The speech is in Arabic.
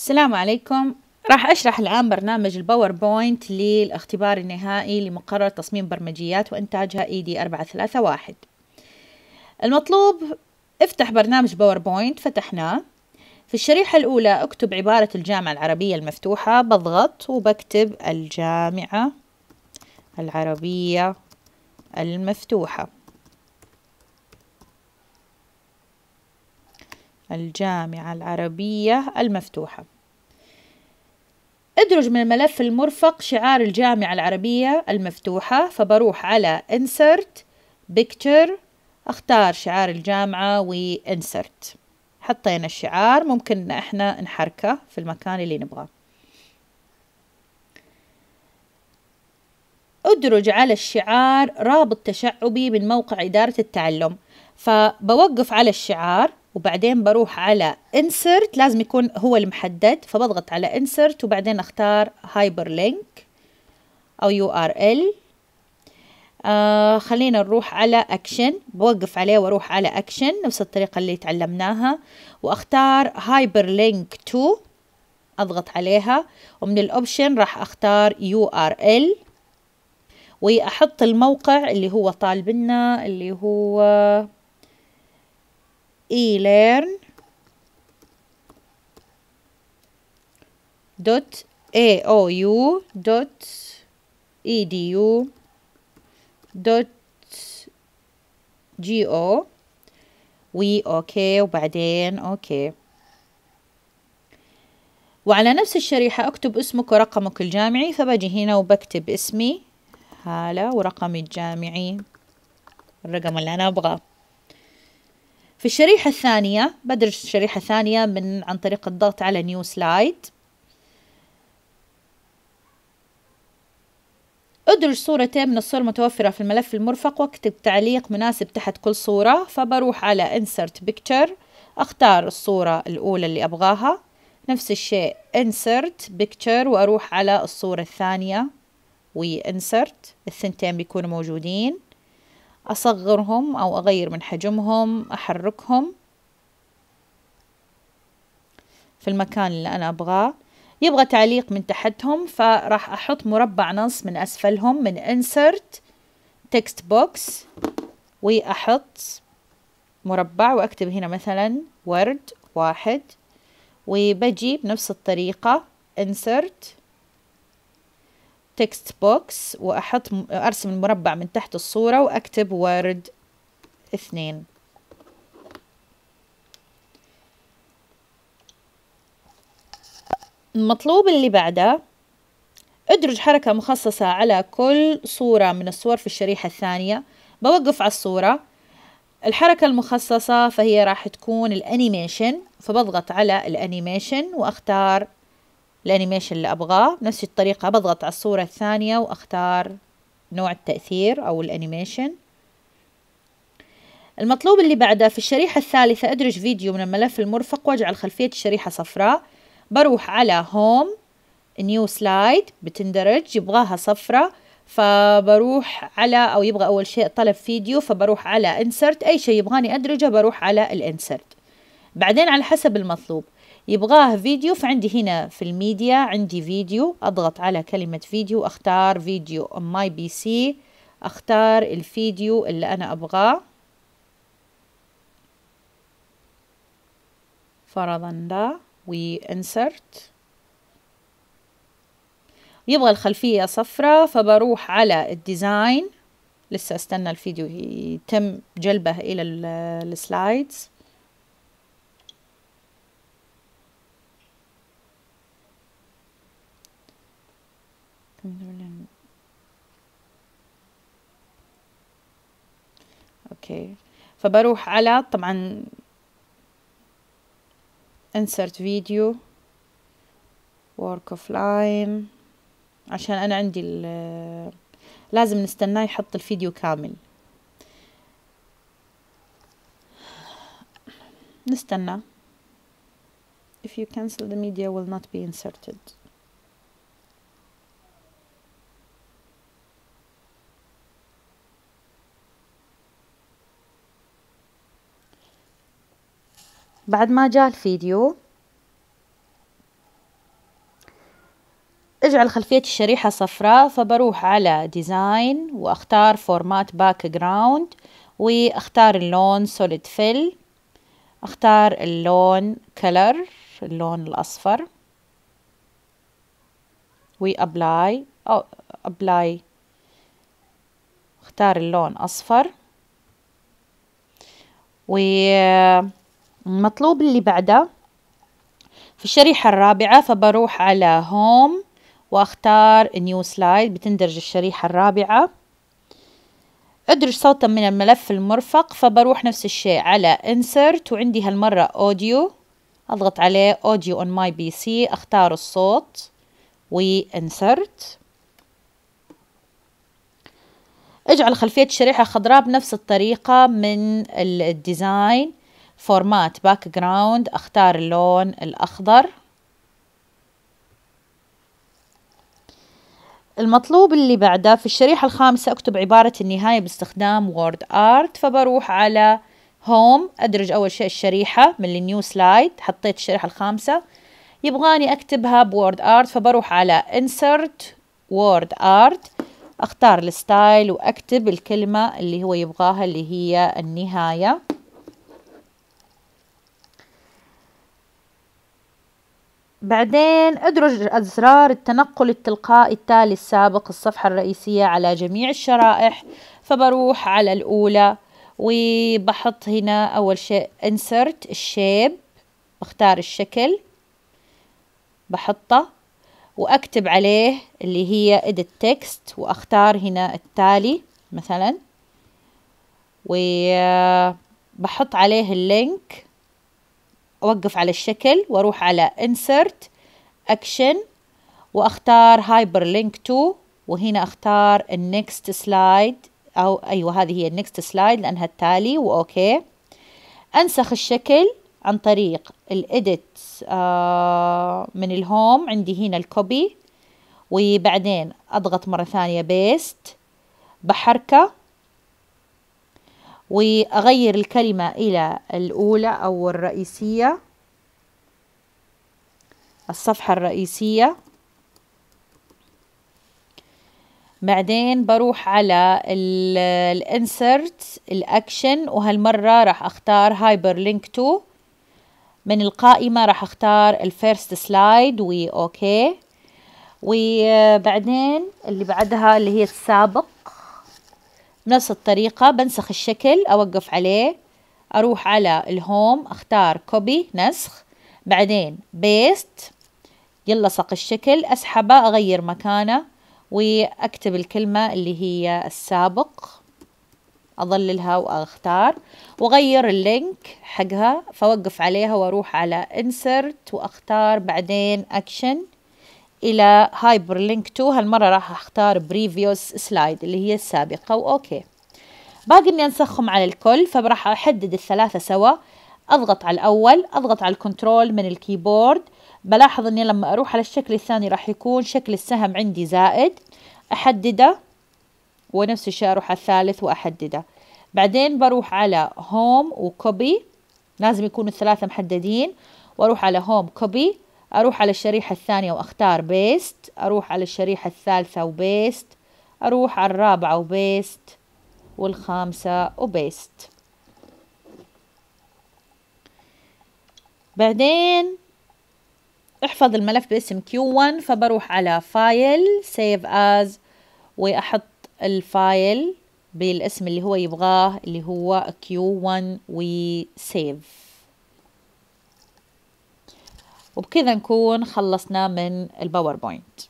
السلام عليكم راح أشرح الآن برنامج الباوربوينت للاختبار النهائي لمقرر تصميم برمجيات وإنتاجها e اي ED431 المطلوب افتح برنامج باوربوينت فتحناه في الشريحة الأولى أكتب عبارة الجامعة العربية المفتوحة بضغط وبكتب الجامعة العربية المفتوحة الجامعة العربية المفتوحة ادرج من الملف المرفق شعار الجامعة العربية المفتوحة فبروح على insert picture اختار شعار الجامعة insert حطينا الشعار ممكن احنا نحركه في المكان اللي نبغاه ادرج على الشعار رابط تشعبي من موقع إدارة التعلم فبوقف على الشعار وبعدين بروح على insert لازم يكون هو المحدد فبضغط على insert وبعدين اختار hyperlink او URL آه خلينا نروح على اكشن بوقف عليه واروح على اكشن نفس الطريقة اللي تعلمناها واختار hyperlink to اضغط عليها ومن الاوبشن راح اختار URL واحط الموقع اللي هو طالب لنا اللي هو elearn.aou.edu.go وي اوكي وبعدين اوكي وعلى نفس الشريحة اكتب اسمك ورقمك الجامعي فباجي هنا وبكتب اسمي هالة ورقمي الجامعي الرقم اللي انا ابغاه في الشريحة الثانية بدرج الشريحة الثانية من عن طريق الضغط على نيو سلايد أدرج صورتين من الصور المتوفرة في الملف المرفق واكتب تعليق مناسب تحت كل صورة فبروح على Insert Picture أختار الصورة الأولى اللي أبغاها نفس الشيء Insert Picture وأروح على الصورة الثانية وإنسرت الثنتين بيكونوا موجودين أصغرهم أو أغير من حجمهم أحركهم في المكان اللي أنا أبغاه يبغى تعليق من تحتهم فراح أحط مربع نص من أسفلهم من insert text box وأحط مربع وأكتب هنا مثلا ورد واحد وبجي بنفس الطريقة insert تكست بوكس وأحط أرسم المربع من تحت الصورة وأكتب وورد اثنين المطلوب اللي بعده ادرج حركة مخصصة على كل صورة من الصور في الشريحة الثانية بوقف على الصورة الحركة المخصصة فهي راح تكون الانيميشن فبضغط على الانيميشن واختار الانيميشن اللي ابغاه بنفس الطريقة بضغط على الصورة الثانية واختار نوع التأثير او الانيميشن المطلوب اللي بعده في الشريحة الثالثة أدرج فيديو من الملف المرفق وأجعل خلفية الشريحة صفراء بروح على هوم نيو سلايد بتندرج يبغاها صفراء فبروح على أو يبغى أول شيء طلب فيديو فبروح على انسرت أي شيء يبغاني أدرجه بروح على الانسرت بعدين على حسب المطلوب يبغاه فيديو فعندي هنا في الميديا عندي فيديو أضغط على كلمة فيديو أختار فيديو ماي بي سي أختار الفيديو اللي أنا أبغاه فرضا ده وانسرت يبغى الخلفية صفراء فبروح على الديزاين لسه استنى الفيديو يتم جلبه إلى السلايدز اوكي فبروح على طبعا انسرت فيديو ورك اوف لاين عشان انا عندي لازم نستناه يحط الفيديو كامل نستنى if you cancel the media will not be inserted بعد ما جاء الفيديو اجعل خلفية الشريحة صفراء فبروح على ديزاين واختار فورمات باك جراوند واختار اللون سوليد فيل اختار اللون كلر اللون الاصفر وابلاي او ابلاي اختار اللون اصفر و المطلوب اللي بعده في الشريحة الرابعة فبروح على هوم واختار نيو سلايد بتندرج الشريحة الرابعة ادرج صوتا من الملف المرفق فبروح نفس الشيء على انسرت وعندي هالمرة اوديو اضغط عليه اوديو اون ماي بي سي اختار الصوت وانسرت اجعل خلفية الشريحة خضراء بنفس الطريقة من الديزاين فورمات باك جراوند اختار اللون الاخضر المطلوب اللي بعده في الشريحة الخامسة اكتب عبارة النهاية باستخدام وورد ارت فبروح على هوم ادرج اول شيء الشريحة من النيو سلايد حطيت الشريحة الخامسة يبغاني اكتبها بوورد ارت فبروح على انسرت وورد ارت اختار الستايل واكتب الكلمة اللي هو يبغاها اللي هي النهاية بعدين ادرج أزرار التنقل التلقائي التالي السابق الصفحة الرئيسية على جميع الشرائح فبروح على الأولى وبحط هنا أول شيء insert الشيب بختار الشكل بحطه وأكتب عليه اللي هي edit text وأختار هنا التالي مثلا وبحط عليه اللينك اوقف على الشكل واروح على insert action واختار hyperlink to وهنا اختار النكست سلايد او ايوه هذه هي النكست سلايد لانها التالي واوكي انسخ الشكل عن طريق الاديت آه، من الهوم عندي هنا الكوبي وبعدين اضغط مره ثانيه بيست بحركه وأغير الكلمة إلى الأولى أو الرئيسية الصفحة الرئيسية بعدين بروح على الانسرت الاكشن وهالمرة راح اختار هايبر لينك تو من القائمة راح اختار الفيرست سلايد واوكي وبعدين اللي بعدها اللي هي السابق بنفس الطريقة بنسخ الشكل أوقف عليه أروح على الهوم أختار كوبي نسخ بعدين بيست يلصق الشكل أسحبه أغير مكانه وأكتب الكلمة اللي هي السابق أظللها وأختار وأغير اللينك حقها فوقف عليها وأروح على insert وأختار بعدين action الى هايبر لينك تو هالمره راح اختار بريفيوس سلايد اللي هي السابقه واوكي باقي اني انسخهم على الكل فراح احدد الثلاثه سوا اضغط على الاول اضغط على الكنترول من الكيبورد بلاحظ اني لما اروح على الشكل الثاني راح يكون شكل السهم عندي زائد احدده ونفس الشيء اروح على الثالث واحدده بعدين بروح على هوم وكوبي لازم يكونوا الثلاثه محددين واروح على هوم كوبي أروح على الشريحة الثانية وأختار بيست أروح على الشريحة الثالثة وبيست أروح على الرابعة وبيست والخامسة وبيست بعدين احفظ الملف باسم Q1 فبروح على فايل سيف از وأحط الفايل بالاسم اللي هو يبغاه اللي هو Q1 وسيف وبكذا نكون خلصنا من الباوربوينت